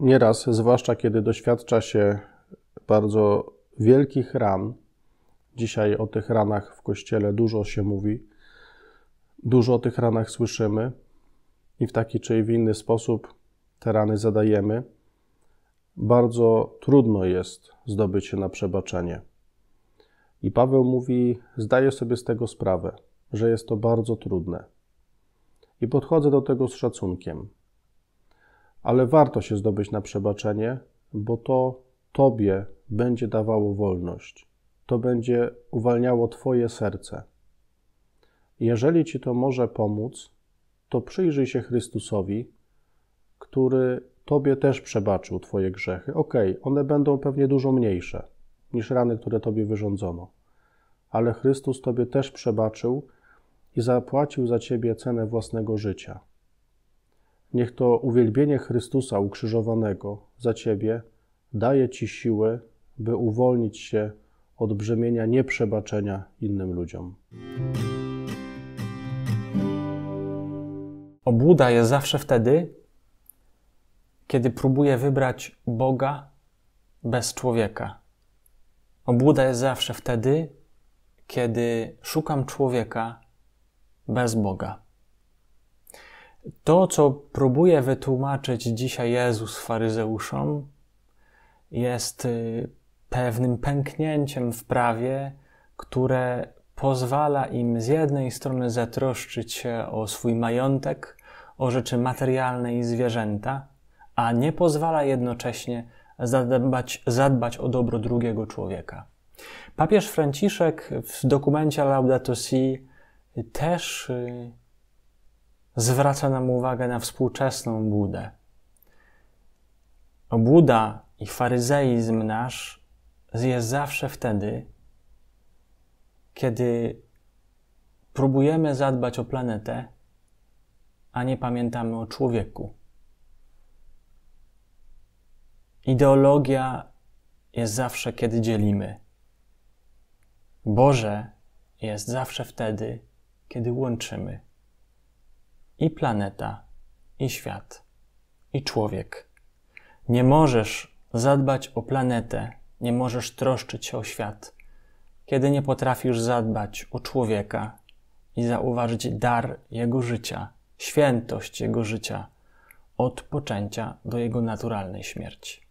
Nieraz, zwłaszcza kiedy doświadcza się bardzo wielkich ran, dzisiaj o tych ranach w kościele dużo się mówi, dużo o tych ranach słyszymy i w taki czy w inny sposób te rany zadajemy, bardzo trudno jest zdobyć się na przebaczenie. I Paweł mówi: Zdaję sobie z tego sprawę, że jest to bardzo trudne. I podchodzę do tego z szacunkiem, ale warto się zdobyć na przebaczenie, bo to Tobie będzie dawało wolność. To będzie uwalniało Twoje serce. Jeżeli Ci to może pomóc, to przyjrzyj się Chrystusowi, który Tobie też przebaczył Twoje grzechy. Okej, okay, one będą pewnie dużo mniejsze niż rany, które Tobie wyrządzono, ale Chrystus Tobie też przebaczył i zapłacił za Ciebie cenę własnego życia. Niech to uwielbienie Chrystusa ukrzyżowanego za Ciebie daje Ci siły, by uwolnić się od brzemienia nieprzebaczenia innym ludziom. Obłuda jest zawsze wtedy, kiedy próbuję wybrać Boga bez człowieka. Obłuda jest zawsze wtedy, kiedy szukam człowieka bez Boga. To, co próbuje wytłumaczyć dzisiaj Jezus faryzeuszom, jest y, pewnym pęknięciem w prawie, które pozwala im z jednej strony zatroszczyć się o swój majątek, o rzeczy materialne i zwierzęta, a nie pozwala jednocześnie zadbać, zadbać o dobro drugiego człowieka. Papież Franciszek w dokumencie Laudato Si też y, zwraca nam uwagę na współczesną Budę. Obłuda i faryzeizm nasz jest zawsze wtedy, kiedy próbujemy zadbać o planetę, a nie pamiętamy o człowieku. Ideologia jest zawsze, kiedy dzielimy. Boże jest zawsze wtedy, kiedy łączymy i planeta, i świat, i człowiek. Nie możesz zadbać o planetę, nie możesz troszczyć się o świat, kiedy nie potrafisz zadbać o człowieka i zauważyć dar jego życia, świętość jego życia, od poczęcia do jego naturalnej śmierci.